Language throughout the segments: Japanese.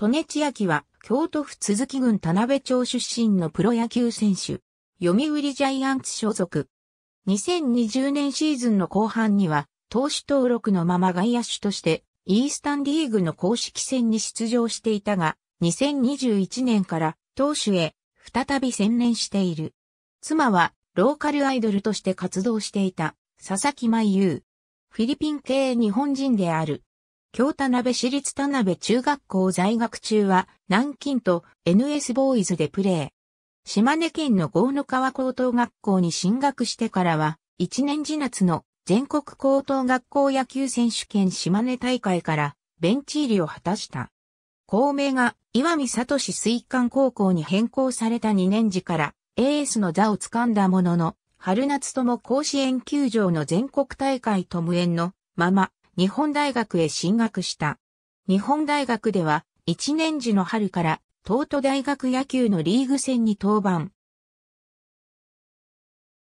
利根千秋は、京都府鈴木郡田辺町出身のプロ野球選手。読売ジャイアンツ所属。2020年シーズンの後半には、投手登録のまま外野手として、イースタンリーグの公式戦に出場していたが、2021年から投手へ再び専念している。妻はローカルアイドルとして活動していた佐々木舞優。フィリピン系日本人である。京田辺市立田辺中学校在学中は、南京と NS ボーイズでプレー。島根県の郷の川高等学校に進学してからは、1年次夏の全国高等学校野球選手権島根大会からベンチ入りを果たした。校名が岩見里市水管高校に変更された2年次からエースの座を掴んだものの、春夏とも甲子園球場の全国大会と無縁のまま日本大学へ進学した。日本大学では、1年時の春から、東都大学野球のリーグ戦に登板。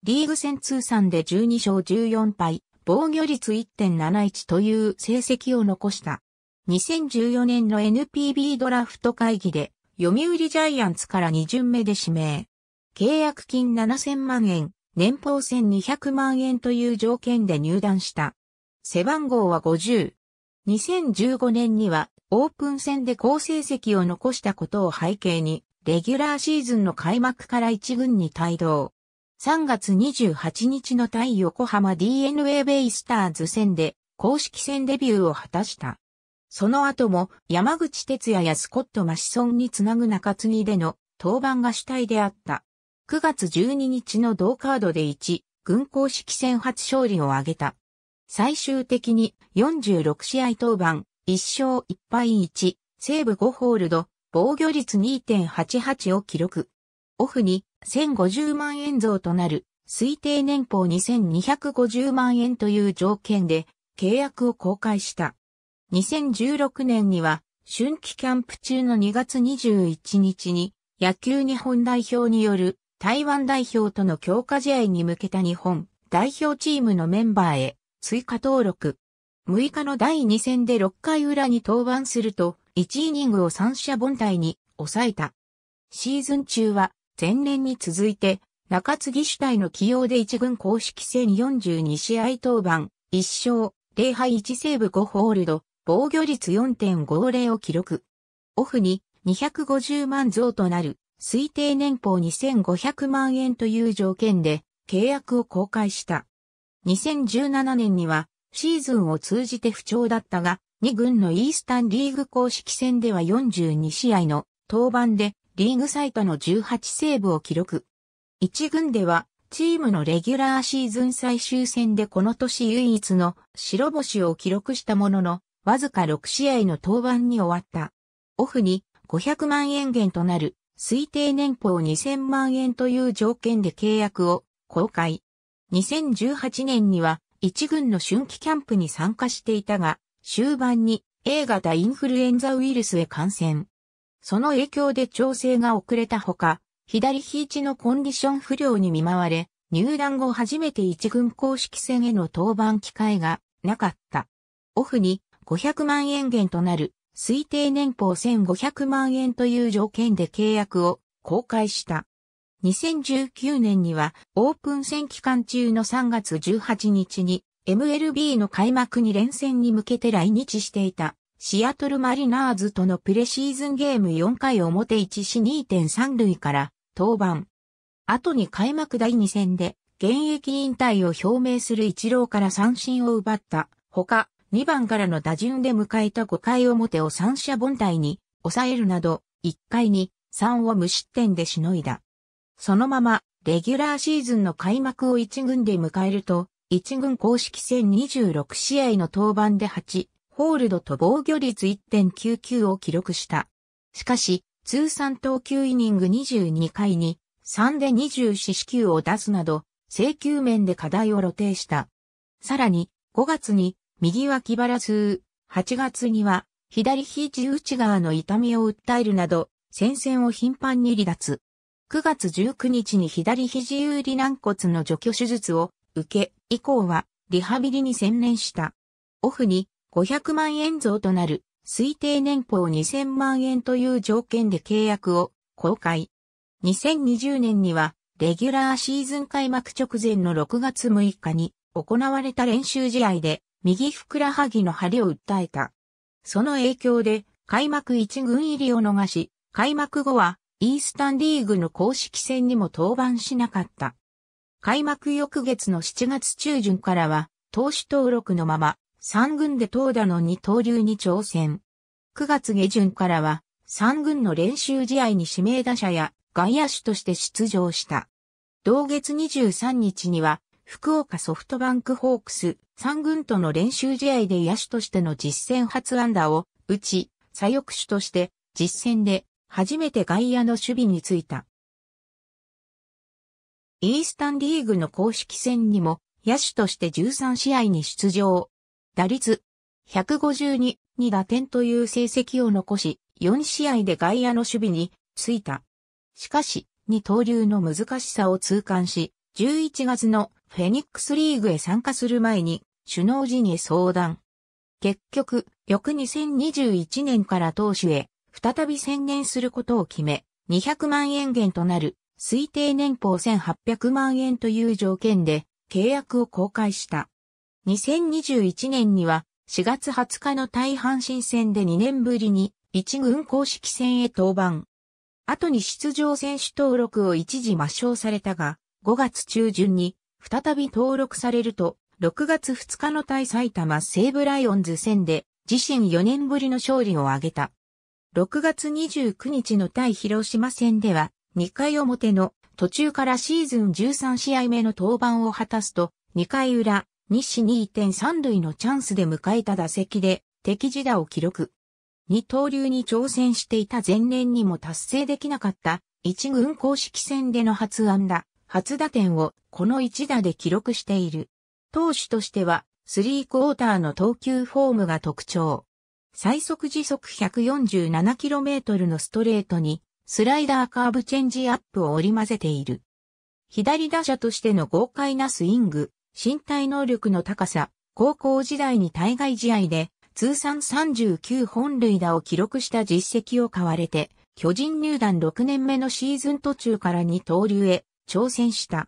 リーグ戦通算で12勝14敗、防御率1.71という成績を残した。2014年の NPB ドラフト会議で、読売ジャイアンツから2巡目で指名。契約金7000万円、年俸1200万円という条件で入団した。背番号は50。2015年にはオープン戦で好成績を残したことを背景に、レギュラーシーズンの開幕から一軍に帯同。3月28日の対横浜 DNA ベイスターズ戦で公式戦デビューを果たした。その後も山口哲也やスコット・マシソンにつなぐ中継ぎでの登板が主体であった。9月12日の同カードで1、軍公式戦初勝利を挙げた。最終的に46試合登板、1勝1敗1、セーブ5ホールド、防御率2.88を記録。オフに1050万円増となる推定年俸2250万円という条件で契約を公開した。2016年には春季キャンプ中の2月21日に野球日本代表による台湾代表との強化試合に向けた日本代表チームのメンバーへ追加登録。6日の第2戦で6回裏に登板すると、1イニングを三者凡退に抑えた。シーズン中は、前年に続いて、中継ぎ主体の起用で1軍公式戦42試合登板、1勝、0敗1セーブ5ホールド、防御率4.50を記録。オフに250万増となる推定年俸2500万円という条件で契約を公開した。2017年にはシーズンを通じて不調だったが、2軍のイースタンリーグ公式戦では42試合の登板でリーグ最多の18セーブを記録。1軍ではチームのレギュラーシーズン最終戦でこの年唯一の白星を記録したものの、わずか6試合の登板に終わった。オフに500万円減となる推定年俸2000万円という条件で契約を公開。2018年には一軍の春季キャンプに参加していたが、終盤に A 型インフルエンザウイルスへ感染。その影響で調整が遅れたほか、左肘のコンディション不良に見舞われ、入団後初めて一軍公式戦への登板機会がなかった。オフに500万円減となる推定年俸1500万円という条件で契約を公開した。2019年にはオープン戦期間中の3月18日に MLB の開幕に連戦に向けて来日していたシアトルマリナーズとのプレシーズンゲーム4回表1し2.3塁から登板。後に開幕第2戦で現役引退を表明する一郎から三振を奪ったほか2番からの打順で迎えた5回表を三者凡退に抑えるなど1回に3を無失点でしのいだ。そのまま、レギュラーシーズンの開幕を1軍で迎えると、1軍公式戦26試合の登板で8、ホールドと防御率1.99を記録した。しかし、通算投球イニング22回に、3で24四球を出すなど、請求面で課題を露呈した。さらに、5月に右脇腹痛、8月には左肘内側の痛みを訴えるなど、戦線を頻繁に離脱。9月19日に左肘有利軟骨の除去手術を受け、以降はリハビリに専念した。オフに500万円増となる推定年俸2000万円という条件で契約を公開。2020年にはレギュラーシーズン開幕直前の6月6日に行われた練習試合で右ふくらはぎの張りを訴えた。その影響で開幕1軍入りを逃し、開幕後はイースタンリーグの公式戦にも登板しなかった。開幕翌月の7月中旬からは、投手登録のまま、3軍で投打の二刀流に挑戦。9月下旬からは、3軍の練習試合に指名打者や外野手として出場した。同月23日には、福岡ソフトバンクホークス3軍との練習試合で野手としての実戦初安打を打ち、左翼手として実戦で初めて外野の守備についた。イースタンリーグの公式戦にも野手として13試合に出場。打率152、2打点という成績を残し、4試合で外野の守備についた。しかし、二刀流の難しさを痛感し、11月のフェニックスリーグへ参加する前に首脳陣へ相談。結局、翌2021年から投手へ再び宣言することを決め、200万円減となる推定年俸1800万円という条件で契約を公開した。2021年には4月20日の対阪神戦で2年ぶりに一軍公式戦へ登板。後に出場選手登録を一時抹消されたが、5月中旬に再び登録されると、6月2日の対埼玉西武ライオンズ戦で自身4年ぶりの勝利を挙げた。6月29日の対広島戦では、2回表の途中からシーズン13試合目の登板を果たすと、2回裏、日誌2.3塁のチャンスで迎えた打席で、敵自打を記録。二刀流に挑戦していた前年にも達成できなかった一軍公式戦での初安打、初打点をこの一打で記録している。投手としては、スリークォーターの投球フォームが特徴。最速時速 147km のストレートに、スライダーカーブチェンジアップを織り交ぜている。左打者としての豪快なスイング、身体能力の高さ、高校時代に対外試合で通算39本塁打を記録した実績を買われて、巨人入団6年目のシーズン途中から二刀流へ挑戦した。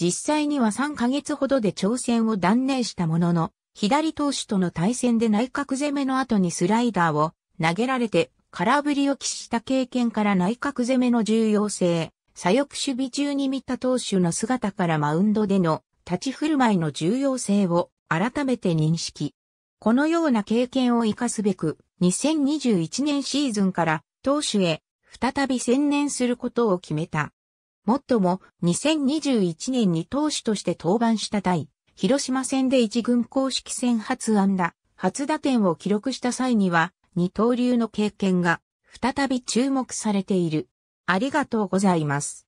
実際には3ヶ月ほどで挑戦を断念したものの、左投手との対戦で内角攻めの後にスライダーを投げられて空振りを喫した経験から内角攻めの重要性、左翼守備中に見た投手の姿からマウンドでの立ち振る舞いの重要性を改めて認識。このような経験を活かすべく、2021年シーズンから投手へ再び専念することを決めた。もっとも、2021年に投手として登板した対広島戦で一軍公式戦初安打、初打点を記録した際には、二刀流の経験が再び注目されている。ありがとうございます。